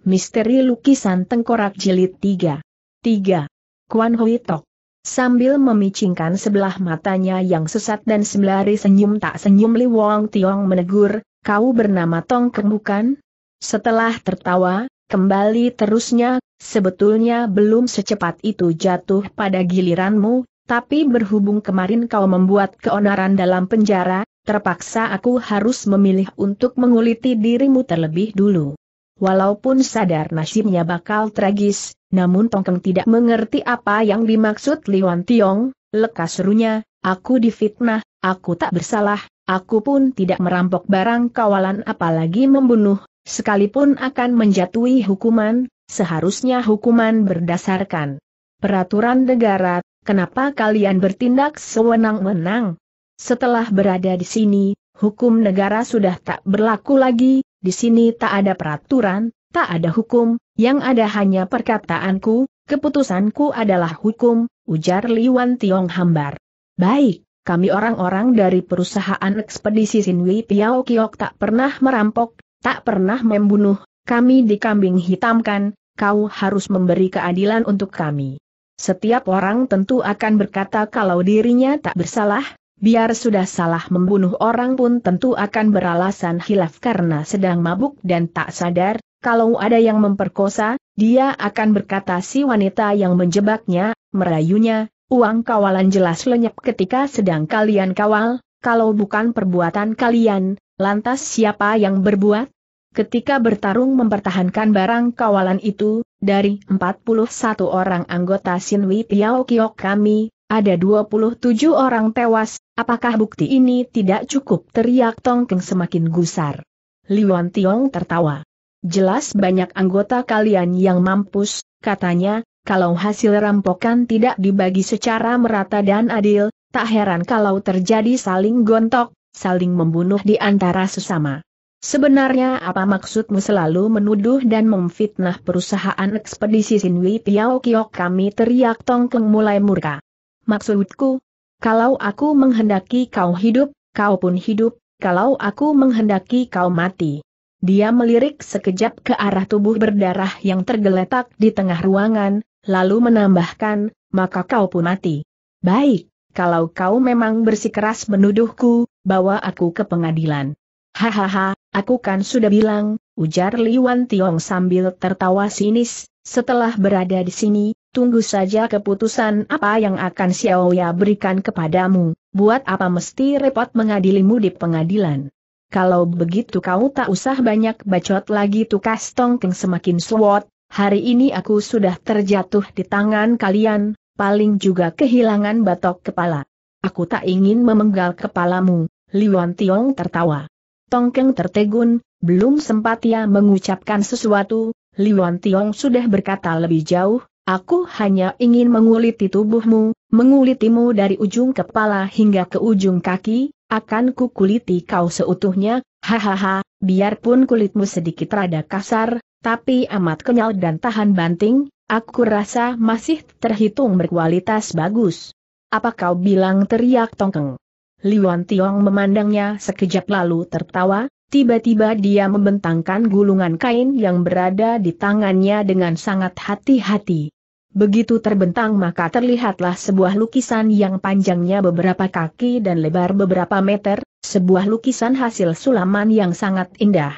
Misteri Lukisan Tengkorak Jilid 3 3. Kuan Hui Tok Sambil memicingkan sebelah matanya yang sesat dan sembari senyum tak senyum Li Wong Tiong menegur, kau bernama Tong Keng bukan? Setelah tertawa, kembali terusnya, sebetulnya belum secepat itu jatuh pada giliranmu, tapi berhubung kemarin kau membuat keonaran dalam penjara, terpaksa aku harus memilih untuk menguliti dirimu terlebih dulu. Walaupun sadar nasibnya bakal tragis, namun Tongkeng tidak mengerti apa yang dimaksud Liwan Tiong, lekas serunya, aku difitnah, aku tak bersalah, aku pun tidak merampok barang kawalan apalagi membunuh, sekalipun akan menjatuhi hukuman, seharusnya hukuman berdasarkan peraturan negara, kenapa kalian bertindak sewenang-wenang? Setelah berada di sini, Hukum negara sudah tak berlaku lagi, di sini tak ada peraturan, tak ada hukum, yang ada hanya perkataanku, keputusanku adalah hukum, ujar Liwan Tiong Hambar. Baik, kami orang-orang dari perusahaan ekspedisi Sinwi Piao Kiok tak pernah merampok, tak pernah membunuh, kami dikambing hitamkan, kau harus memberi keadilan untuk kami. Setiap orang tentu akan berkata kalau dirinya tak bersalah, Biar sudah salah membunuh orang pun tentu akan beralasan hilaf karena sedang mabuk dan tak sadar, kalau ada yang memperkosa, dia akan berkata si wanita yang menjebaknya, merayunya, uang kawalan jelas lenyap ketika sedang kalian kawal, kalau bukan perbuatan kalian, lantas siapa yang berbuat? Ketika bertarung mempertahankan barang kawalan itu, dari 41 orang anggota Sinwi Piao Kiok kami, ada 27 orang tewas, apakah bukti ini tidak cukup teriak Tongkeng semakin gusar. Liwan Tiong tertawa. Jelas banyak anggota kalian yang mampus, katanya, kalau hasil rampokan tidak dibagi secara merata dan adil, tak heran kalau terjadi saling gontok, saling membunuh di antara sesama. Sebenarnya apa maksudmu selalu menuduh dan memfitnah perusahaan ekspedisi Sinwi Piao Kiok kami teriak Tongkeng mulai murka. Maksudku, kalau aku menghendaki kau hidup, kau pun hidup, kalau aku menghendaki kau mati. Dia melirik sekejap ke arah tubuh berdarah yang tergeletak di tengah ruangan, lalu menambahkan, maka kau pun mati. Baik, kalau kau memang bersikeras menuduhku, bawa aku ke pengadilan. Hahaha, aku kan sudah bilang, ujar Li Wan Tiong sambil tertawa sinis, setelah berada di sini, tunggu saja keputusan apa yang akan Xiaoya berikan kepadamu, buat apa mesti repot mengadilimu di pengadilan. Kalau begitu kau tak usah banyak bacot lagi tukas tongkeng semakin suwot, hari ini aku sudah terjatuh di tangan kalian, paling juga kehilangan batok kepala. Aku tak ingin memenggal kepalamu, Li Liwan Tiong tertawa. Tongkeng tertegun, belum sempat ia mengucapkan sesuatu, Li Liwan Tiong sudah berkata lebih jauh, Aku hanya ingin menguliti tubuhmu, mengulitimu dari ujung kepala hingga ke ujung kaki, akan kukuliti kau seutuhnya, hahaha, biarpun kulitmu sedikit rada kasar, tapi amat kenyal dan tahan banting, aku rasa masih terhitung berkualitas bagus. Apa kau bilang teriak tongkeng? Liwan Tiong memandangnya sekejap lalu tertawa, Tiba-tiba dia membentangkan gulungan kain yang berada di tangannya dengan sangat hati-hati. Begitu terbentang maka terlihatlah sebuah lukisan yang panjangnya beberapa kaki dan lebar beberapa meter, sebuah lukisan hasil sulaman yang sangat indah.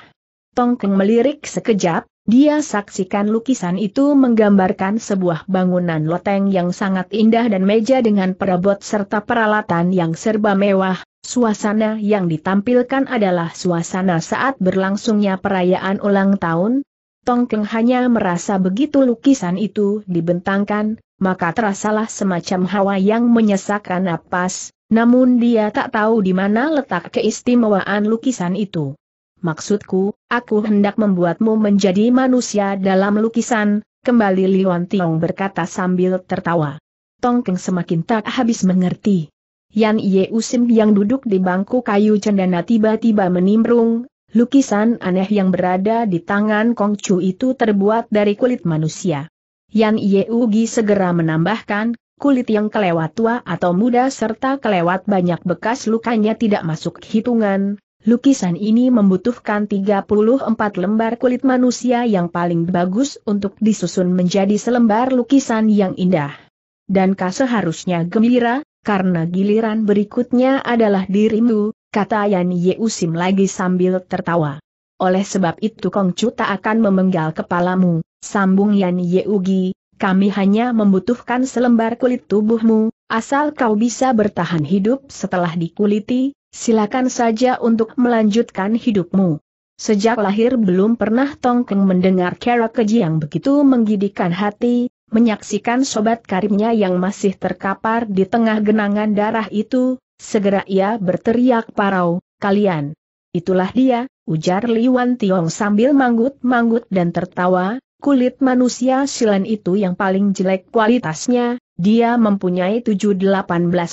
Tongkeng melirik sekejap, dia saksikan lukisan itu menggambarkan sebuah bangunan loteng yang sangat indah dan meja dengan perabot serta peralatan yang serba mewah, suasana yang ditampilkan adalah suasana saat berlangsungnya perayaan ulang tahun, Tong Keng hanya merasa begitu lukisan itu dibentangkan, maka terasalah semacam hawa yang menyesakkan napas, namun dia tak tahu di mana letak keistimewaan lukisan itu. Maksudku, aku hendak membuatmu menjadi manusia dalam lukisan, kembali Liwan Tiong berkata sambil tertawa. Tong Keng semakin tak habis mengerti. Yan Ye Usim yang duduk di bangku kayu cendana tiba-tiba menimbrung, Lukisan aneh yang berada di tangan Kong Chu itu terbuat dari kulit manusia. Yan Yeugi segera menambahkan, kulit yang kelewat tua atau muda serta kelewat banyak bekas lukanya tidak masuk hitungan. Lukisan ini membutuhkan 34 lembar kulit manusia yang paling bagus untuk disusun menjadi selembar lukisan yang indah. Dan kau seharusnya gembira, karena giliran berikutnya adalah dirimu, kata Yan Yeusim lagi sambil tertawa. Oleh sebab itu Kongcu tak akan memenggal kepalamu, sambung Yan Yeugi, kami hanya membutuhkan selembar kulit tubuhmu, asal kau bisa bertahan hidup setelah dikuliti, silakan saja untuk melanjutkan hidupmu. Sejak lahir belum pernah Tongkeng mendengar kera keji yang begitu menggidikan hati, menyaksikan sobat karibnya yang masih terkapar di tengah genangan darah itu, Segera ia berteriak parau, kalian. Itulah dia, ujar Liwan Tiong sambil manggut-manggut dan tertawa, kulit manusia Silan itu yang paling jelek kualitasnya, dia mempunyai 7-18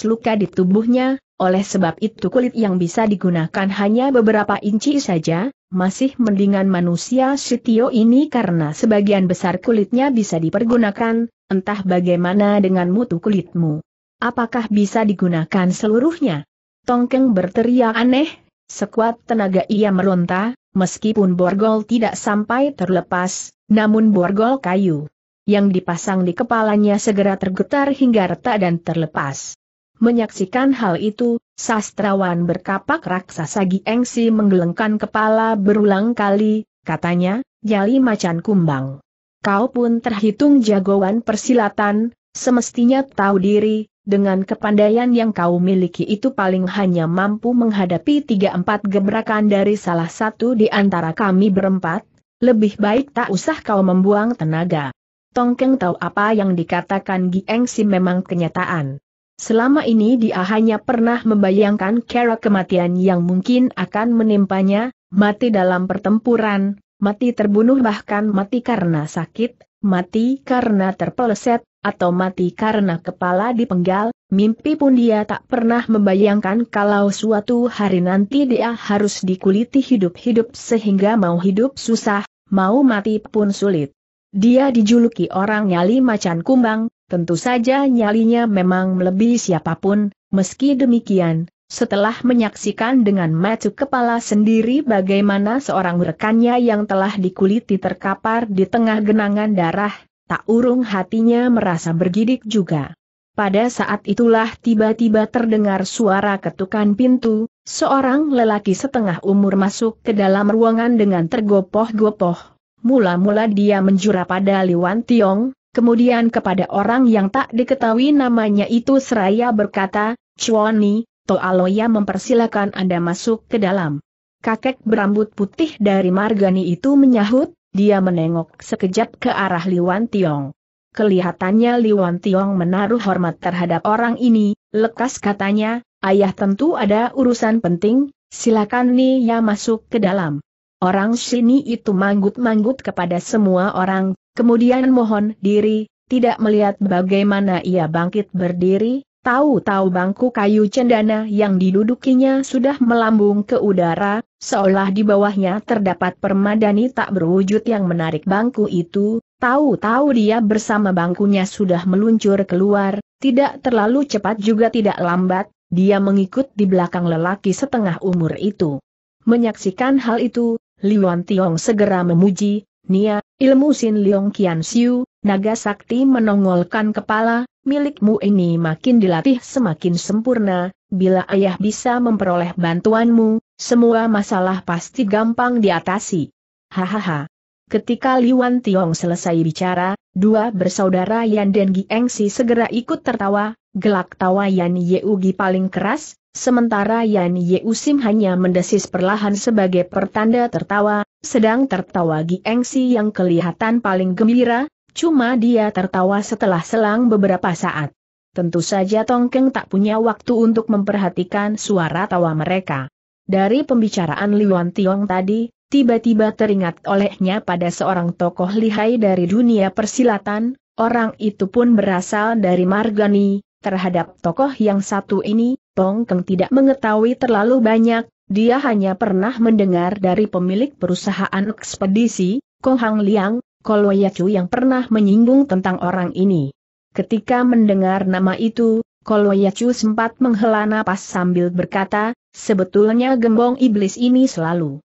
luka di tubuhnya, oleh sebab itu kulit yang bisa digunakan hanya beberapa inci saja, masih mendingan manusia Sitio ini karena sebagian besar kulitnya bisa dipergunakan, entah bagaimana dengan mutu kulitmu. Apakah bisa digunakan seluruhnya? Tongkeng berteriak aneh, sekuat tenaga ia meronta, meskipun borgol tidak sampai terlepas, namun borgol kayu yang dipasang di kepalanya segera tergetar hingga retak dan terlepas. Menyaksikan hal itu, sastrawan berkapak raksasa Giengsi menggelengkan kepala berulang kali, katanya, jali macan kumbang. Kau pun terhitung jagoan persilatan, semestinya tahu diri, dengan kepandaian yang kau miliki itu paling hanya mampu menghadapi tiga empat gebrakan dari salah satu di antara kami berempat, lebih baik tak usah kau membuang tenaga. Tongkeng tahu apa yang dikatakan Gieng Sim memang kenyataan. Selama ini dia hanya pernah membayangkan kera kematian yang mungkin akan menimpanya, mati dalam pertempuran, mati terbunuh bahkan mati karena sakit, mati karena terpeleset, atau mati karena kepala dipenggal, mimpi pun dia tak pernah membayangkan kalau suatu hari nanti dia harus dikuliti hidup-hidup sehingga mau hidup susah, mau mati pun sulit. Dia dijuluki orang nyali macan kumbang, tentu saja nyalinya memang melebihi siapapun, meski demikian, setelah menyaksikan dengan mata kepala sendiri bagaimana seorang rekannya yang telah dikuliti terkapar di tengah genangan darah, tak urung hatinya merasa bergidik juga. Pada saat itulah tiba-tiba terdengar suara ketukan pintu, seorang lelaki setengah umur masuk ke dalam ruangan dengan tergopoh-gopoh. Mula-mula dia menjura pada Liwan Tiong, kemudian kepada orang yang tak diketahui namanya itu seraya berkata, Chuani, Toaloya mempersilakan Anda masuk ke dalam. Kakek berambut putih dari Margani itu menyahut, dia menengok sekejap ke arah Liwan Tiong. Kelihatannya Liwan Tiong menaruh hormat terhadap orang ini, lekas katanya, ayah tentu ada urusan penting, silakan ya masuk ke dalam. Orang sini itu manggut-manggut kepada semua orang, kemudian mohon diri, tidak melihat bagaimana ia bangkit berdiri, Tahu-tahu bangku kayu cendana yang didudukinya sudah melambung ke udara, seolah di bawahnya terdapat permadani tak berwujud yang menarik bangku itu, tahu-tahu dia bersama bangkunya sudah meluncur keluar, tidak terlalu cepat juga tidak lambat, dia mengikut di belakang lelaki setengah umur itu. Menyaksikan hal itu, Liuan Tiong segera memuji, Nia, ilmu Sin Leong Kian Siu, Naga Sakti menongolkan kepala, milikmu ini makin dilatih semakin sempurna, bila ayah bisa memperoleh bantuanmu, semua masalah pasti gampang diatasi. Hahaha. Ketika Liwan Tiong selesai bicara, dua bersaudara Yan dan Gi Engsi segera ikut tertawa, gelak tawa Yan Yeugi paling keras, sementara Yan Yeusim hanya mendesis perlahan sebagai pertanda tertawa, sedang tertawa Gi Engsi yang kelihatan paling gembira, Cuma dia tertawa setelah selang beberapa saat. Tentu saja Tongkeng tak punya waktu untuk memperhatikan suara tawa mereka. Dari pembicaraan Liwan Tiong tadi, tiba-tiba teringat olehnya pada seorang tokoh lihai dari dunia persilatan, orang itu pun berasal dari Margani, terhadap tokoh yang satu ini, Tongkeng tidak mengetahui terlalu banyak, dia hanya pernah mendengar dari pemilik perusahaan ekspedisi, Konghang Liang, Koloyacu yang pernah menyinggung tentang orang ini. Ketika mendengar nama itu, Koloyacu sempat menghela napas sambil berkata, sebetulnya gembong iblis ini selalu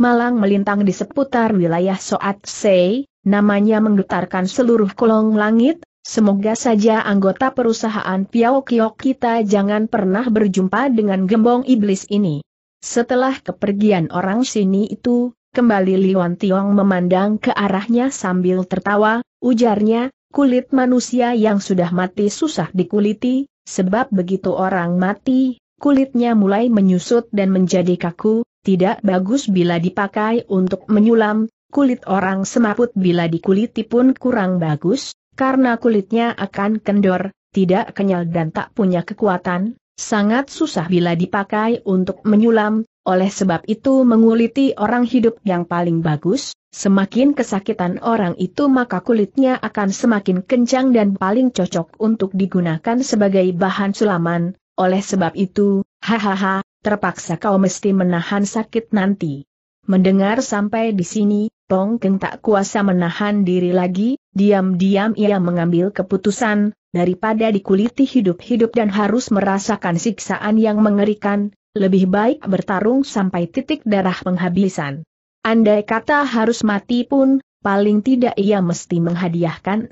malang melintang di seputar wilayah Soat Sei, namanya menggetarkan seluruh kolong langit, Semoga saja anggota perusahaan Piao Kiok kita jangan pernah berjumpa dengan gembong iblis ini. Setelah kepergian orang sini itu, Kembali Liwan Tiong memandang ke arahnya sambil tertawa, ujarnya, kulit manusia yang sudah mati susah dikuliti, sebab begitu orang mati, kulitnya mulai menyusut dan menjadi kaku, tidak bagus bila dipakai untuk menyulam, kulit orang semaput bila dikuliti pun kurang bagus, karena kulitnya akan kendor, tidak kenyal dan tak punya kekuatan, sangat susah bila dipakai untuk menyulam, oleh sebab itu menguliti orang hidup yang paling bagus, semakin kesakitan orang itu maka kulitnya akan semakin kencang dan paling cocok untuk digunakan sebagai bahan sulaman, oleh sebab itu, hahaha, terpaksa kau mesti menahan sakit nanti. Mendengar sampai di sini, Tong Keng tak kuasa menahan diri lagi, diam-diam ia mengambil keputusan, daripada dikuliti hidup-hidup dan harus merasakan siksaan yang mengerikan, lebih baik bertarung sampai titik darah penghabisan. Andai kata harus mati pun, paling tidak ia mesti menghadiahkan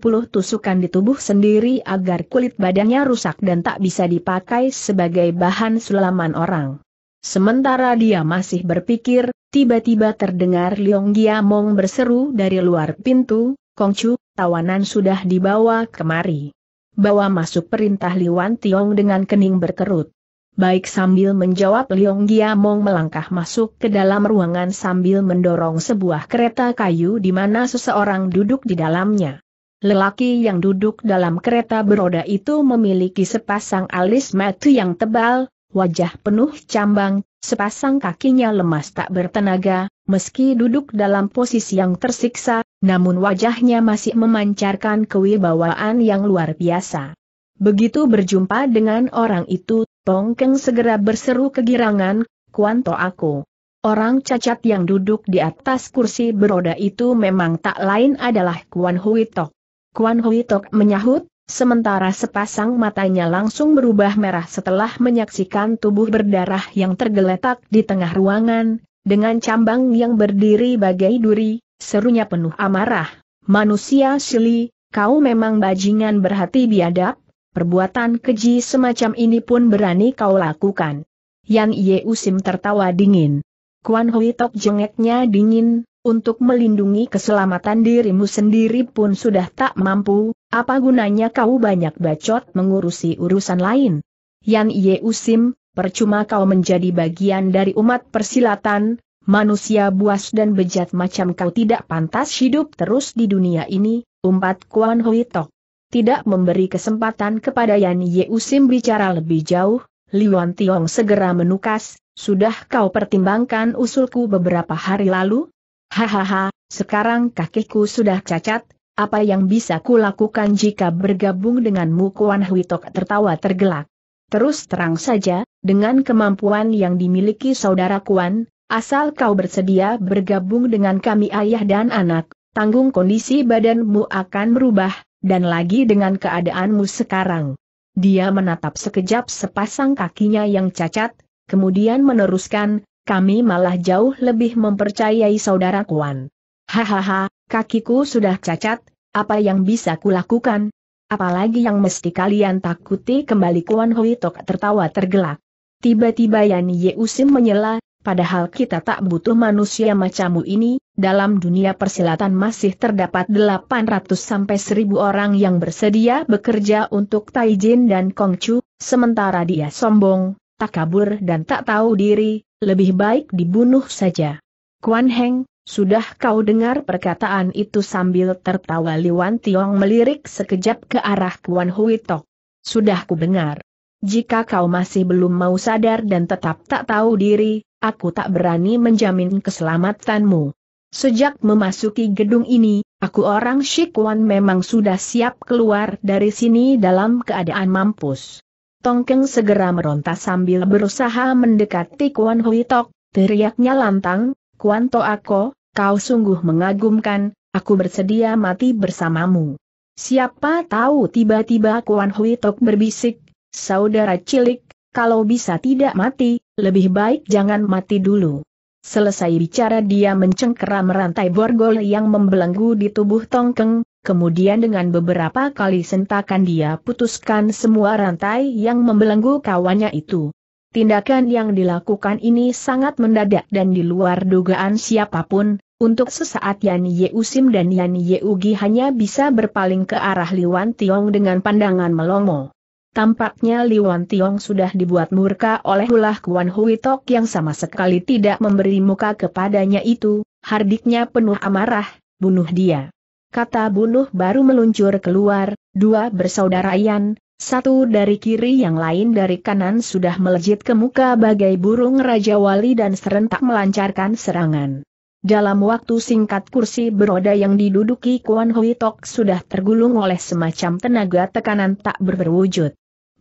puluh tusukan di tubuh sendiri agar kulit badannya rusak dan tak bisa dipakai sebagai bahan sulaman orang. Sementara dia masih berpikir, tiba-tiba terdengar Liong Giamong berseru dari luar pintu, Kongcu, tawanan sudah dibawa kemari. Bawa masuk perintah Liwan Tiong dengan kening berkerut. Baik sambil menjawab Liong Giamong melangkah masuk ke dalam ruangan sambil mendorong sebuah kereta kayu di mana seseorang duduk di dalamnya. Lelaki yang duduk dalam kereta beroda itu memiliki sepasang alis mata yang tebal, wajah penuh cambang, sepasang kakinya lemas tak bertenaga, meski duduk dalam posisi yang tersiksa, namun wajahnya masih memancarkan kewibawaan yang luar biasa. Begitu berjumpa dengan orang itu, Pongkeng segera berseru kegirangan, Kuanto aku. Orang cacat yang duduk di atas kursi beroda itu memang tak lain adalah Kuan Hui Tok. Kuan Hui Tok menyahut, sementara sepasang matanya langsung berubah merah setelah menyaksikan tubuh berdarah yang tergeletak di tengah ruangan, dengan cambang yang berdiri bagai duri, serunya penuh amarah. Manusia sili, kau memang bajingan berhati biadab, perbuatan keji semacam ini pun berani kau lakukan. Yang Ye Usim tertawa dingin. Kuan Hui Tok jengeknya dingin, untuk melindungi keselamatan dirimu sendiri pun sudah tak mampu, apa gunanya kau banyak bacot mengurusi urusan lain? Yang Ye Usim, percuma kau menjadi bagian dari umat persilatan, manusia buas dan bejat macam kau tidak pantas hidup terus di dunia ini, umpat Kuan Hui Tok tidak memberi kesempatan kepada Yan Usim bicara lebih jauh, Liwan Tiong segera menukas, sudah kau pertimbangkan usulku beberapa hari lalu? Hahaha, sekarang kakiku sudah cacat, apa yang bisa kulakukan jika bergabung denganmu Kuan Huitok tertawa tergelak. Terus terang saja, dengan kemampuan yang dimiliki saudara Kuan, asal kau bersedia bergabung dengan kami ayah dan anak, tanggung kondisi badanmu akan berubah, dan lagi dengan keadaanmu sekarang. Dia menatap sekejap sepasang kakinya yang cacat, kemudian meneruskan, kami malah jauh lebih mempercayai saudara Kuan. Hahaha, kakiku sudah cacat, apa yang bisa kulakukan? Apalagi yang mesti kalian takuti kembali Kuan Hui Tok tertawa tergelak. Tiba-tiba Yan Yeusim menyela, Padahal kita tak butuh manusia macammu ini, dalam dunia persilatan masih terdapat 800 sampai 1000 orang yang bersedia bekerja untuk Taijin dan Kongcu, sementara dia sombong, tak kabur dan tak tahu diri, lebih baik dibunuh saja. Kuan Heng, sudah kau dengar perkataan itu sambil tertawa Liwan Tiong melirik sekejap ke arah Kuan Hui Tok. Sudah ku dengar. Jika kau masih belum mau sadar dan tetap tak tahu diri, aku tak berani menjamin keselamatanmu. Sejak memasuki gedung ini, aku orang Shikwan memang sudah siap keluar dari sini dalam keadaan mampus. Tongkeng segera meronta sambil berusaha mendekati Kuan Hui Tok, teriaknya lantang, Kuan To Ako, kau sungguh mengagumkan, aku bersedia mati bersamamu. Siapa tahu tiba-tiba Kuan Hui Tok berbisik, saudara cilik, kalau bisa tidak mati, lebih baik jangan mati dulu. Selesai bicara dia mencengkeram rantai borgol yang membelenggu di tubuh Tongkeng, kemudian dengan beberapa kali sentakan dia putuskan semua rantai yang membelenggu kawannya itu. Tindakan yang dilakukan ini sangat mendadak dan di luar dugaan siapapun, untuk sesaat Yan Usim dan Yan Ugi hanya bisa berpaling ke arah Liwan Tiong dengan pandangan melongo. Tampaknya Li Wan Tiong sudah dibuat murka oleh ulah Kuan Hui Tok yang sama sekali tidak memberi muka kepadanya itu, hardiknya penuh amarah, bunuh dia. Kata bunuh baru meluncur keluar, dua bersaudara Yan, satu dari kiri yang lain dari kanan sudah melejit ke muka bagai burung Raja Wali dan serentak melancarkan serangan. Dalam waktu singkat kursi beroda yang diduduki Kuan Hui Tok sudah tergulung oleh semacam tenaga tekanan tak berwujud.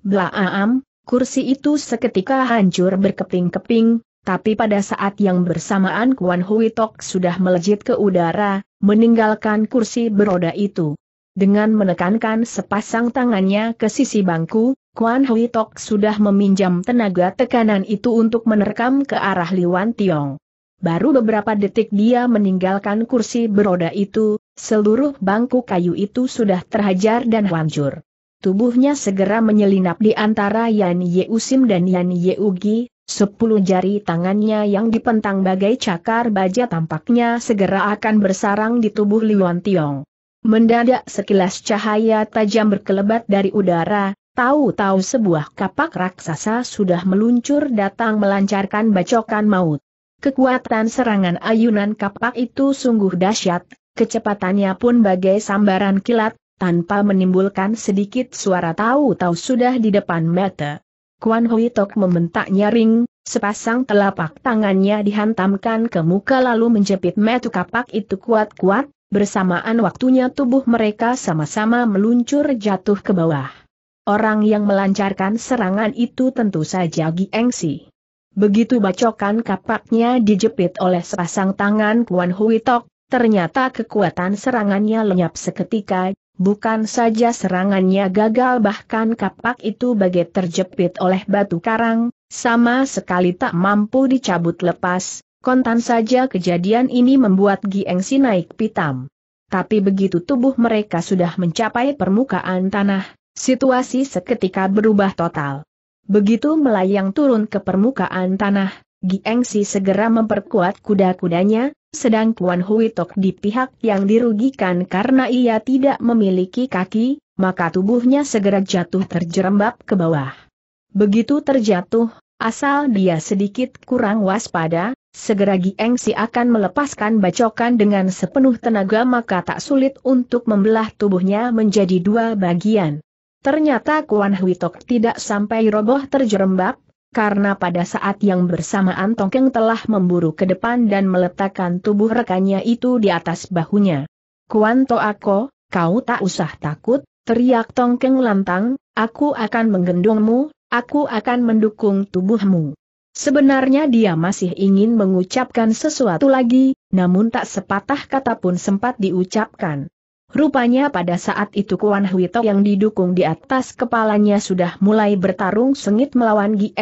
Blaam, kursi itu seketika hancur berkeping-keping, tapi pada saat yang bersamaan Kuan Hui Tok sudah melejit ke udara, meninggalkan kursi beroda itu. Dengan menekankan sepasang tangannya ke sisi bangku, Kuan Hui Tok sudah meminjam tenaga tekanan itu untuk menerkam ke arah Liwan Tiong. Baru beberapa detik dia meninggalkan kursi beroda itu, seluruh bangku kayu itu sudah terhajar dan hancur. Tubuhnya segera menyelinap di antara Yan Yeusim dan Yan Yeugi, sepuluh jari tangannya yang dipentang bagai cakar baja tampaknya segera akan bersarang di tubuh Liwan Tiong. Mendadak sekilas cahaya tajam berkelebat dari udara, tahu-tahu sebuah kapak raksasa sudah meluncur datang melancarkan bacokan maut. Kekuatan serangan ayunan kapak itu sungguh dahsyat, kecepatannya pun bagai sambaran kilat, tanpa menimbulkan sedikit suara tahu-tahu sudah di depan mata. Kuan Hui Tok membentak nyaring, sepasang telapak tangannya dihantamkan ke muka lalu menjepit metu kapak itu kuat-kuat, bersamaan waktunya tubuh mereka sama-sama meluncur jatuh ke bawah. Orang yang melancarkan serangan itu tentu saja Giengsi. Begitu bacokan kapaknya dijepit oleh sepasang tangan Kuan Hui Tok, ternyata kekuatan serangannya lenyap seketika, Bukan saja serangannya gagal bahkan kapak itu bagai terjepit oleh batu karang, sama sekali tak mampu dicabut lepas, kontan saja kejadian ini membuat Gieng naik pitam. Tapi begitu tubuh mereka sudah mencapai permukaan tanah, situasi seketika berubah total. Begitu melayang turun ke permukaan tanah, Giengsi segera memperkuat kuda-kudanya, sedang Kuan Hui Tok di pihak yang dirugikan karena ia tidak memiliki kaki, maka tubuhnya segera jatuh terjerembab ke bawah. Begitu terjatuh, asal dia sedikit kurang waspada, segera Giengsi akan melepaskan bacokan dengan sepenuh tenaga maka tak sulit untuk membelah tubuhnya menjadi dua bagian. Ternyata Kuan Hui Tok tidak sampai roboh terjerembab, karena pada saat yang bersamaan Tongkeng telah memburu ke depan dan meletakkan tubuh rekannya itu di atas bahunya. Kuan To Ako, kau tak usah takut, teriak Tongkeng lantang, aku akan menggendongmu, aku akan mendukung tubuhmu. Sebenarnya dia masih ingin mengucapkan sesuatu lagi, namun tak sepatah kata pun sempat diucapkan. Rupanya pada saat itu Kuan Hui yang didukung di atas kepalanya sudah mulai bertarung sengit melawan Gi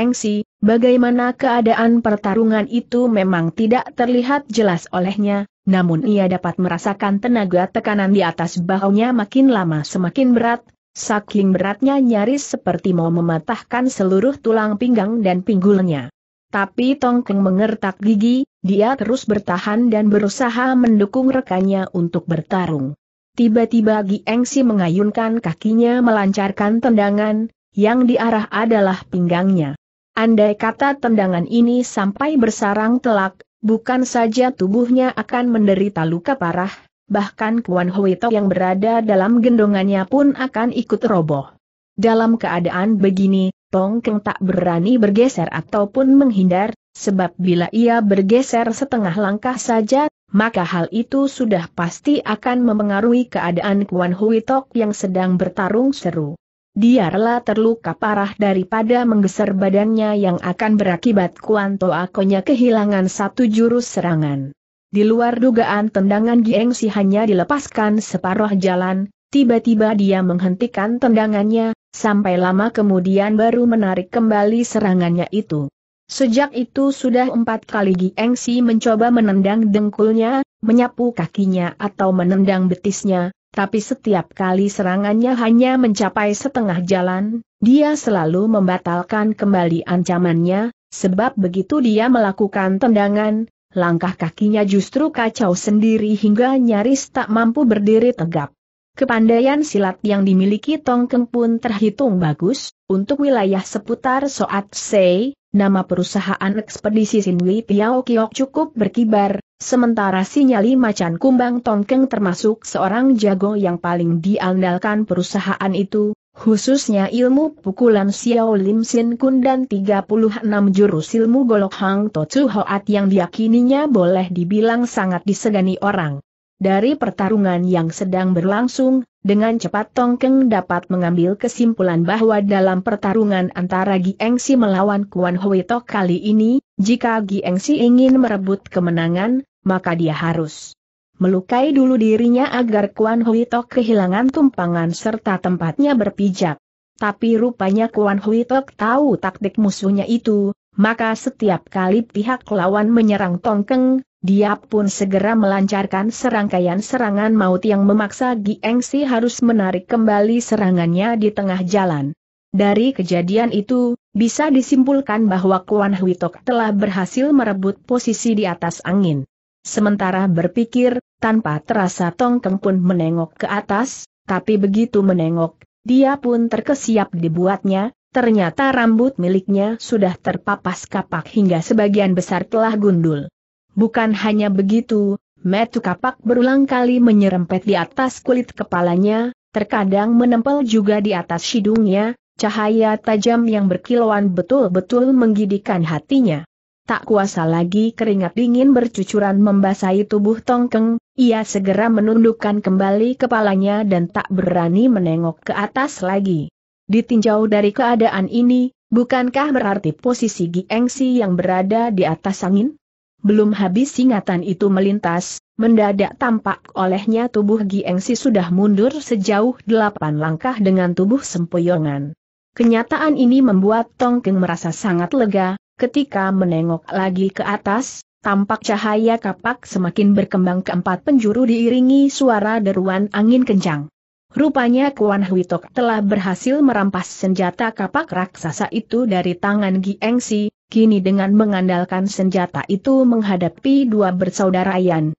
bagaimana keadaan pertarungan itu memang tidak terlihat jelas olehnya, namun ia dapat merasakan tenaga tekanan di atas bahunya makin lama semakin berat, saking beratnya nyaris seperti mau mematahkan seluruh tulang pinggang dan pinggulnya. Tapi Tongkeng mengertak gigi, dia terus bertahan dan berusaha mendukung rekannya untuk bertarung. Tiba-tiba Giengsi mengayunkan kakinya melancarkan tendangan, yang diarah adalah pinggangnya. Andai kata tendangan ini sampai bersarang telak, bukan saja tubuhnya akan menderita luka parah, bahkan Kuan Huito yang berada dalam gendongannya pun akan ikut roboh. Dalam keadaan begini, Tong Keng tak berani bergeser ataupun menghindar, sebab bila ia bergeser setengah langkah saja, maka hal itu sudah pasti akan memengaruhi keadaan Kuan Hui Tok yang sedang bertarung seru. Dia rela terluka parah daripada menggeser badannya yang akan berakibat Kuan Toakonya kehilangan satu jurus serangan. Di luar dugaan tendangan Gieng hanya dilepaskan separuh jalan, tiba-tiba dia menghentikan tendangannya, sampai lama kemudian baru menarik kembali serangannya itu. Sejak itu sudah empat kali Giengsi mencoba menendang dengkulnya, menyapu kakinya atau menendang betisnya, tapi setiap kali serangannya hanya mencapai setengah jalan, dia selalu membatalkan kembali ancamannya, sebab begitu dia melakukan tendangan, langkah kakinya justru kacau sendiri hingga nyaris tak mampu berdiri tegap. Kepandaian silat yang dimiliki Tongkeng pun terhitung bagus, untuk wilayah seputar Soat Sei, Nama perusahaan ekspedisi Sinwi Piao kio cukup berkibar, sementara sinyali macan kumbang Tongkeng termasuk seorang jago yang paling diandalkan perusahaan itu, khususnya ilmu pukulan Xiao Lim Sin Kun dan 36 jurus ilmu golok Hang Totsu Hoat yang diakininya boleh dibilang sangat disegani orang. Dari pertarungan yang sedang berlangsung, dengan cepat Tongkeng dapat mengambil kesimpulan bahwa dalam pertarungan antara Giengsi melawan Kuan Hui kali ini, jika Giengsi ingin merebut kemenangan, maka dia harus melukai dulu dirinya agar Kuan Hui kehilangan tumpangan serta tempatnya berpijak. Tapi rupanya Kuan Hui tahu taktik musuhnya itu, maka setiap kali pihak lawan menyerang Tongkeng, dia pun segera melancarkan serangkaian serangan maut yang memaksa Giengsi harus menarik kembali serangannya di tengah jalan. Dari kejadian itu, bisa disimpulkan bahwa Kuan Huitok telah berhasil merebut posisi di atas angin. Sementara berpikir, tanpa terasa Tongkeng pun menengok ke atas, tapi begitu menengok, dia pun terkesiap dibuatnya, Ternyata rambut miliknya sudah terpapas kapak hingga sebagian besar telah gundul. Bukan hanya begitu, metu kapak berulang kali menyerempet di atas kulit kepalanya, terkadang menempel juga di atas hidungnya, cahaya tajam yang berkilauan betul-betul menggidikan hatinya. Tak kuasa lagi keringat dingin bercucuran membasahi tubuh Tongkeng, ia segera menundukkan kembali kepalanya dan tak berani menengok ke atas lagi. Ditinjau dari keadaan ini, bukankah berarti posisi Giengsi yang berada di atas angin? Belum habis ingatan itu melintas, mendadak tampak olehnya tubuh Giengsi sudah mundur sejauh delapan langkah dengan tubuh sempoyongan. Kenyataan ini membuat Tong Tongkeng merasa sangat lega, ketika menengok lagi ke atas, tampak cahaya kapak semakin berkembang ke empat penjuru diiringi suara deruan angin kencang. Rupanya Kuan Huitok telah berhasil merampas senjata kapak raksasa itu dari tangan Giengsi, kini dengan mengandalkan senjata itu menghadapi dua bersaudara Yan.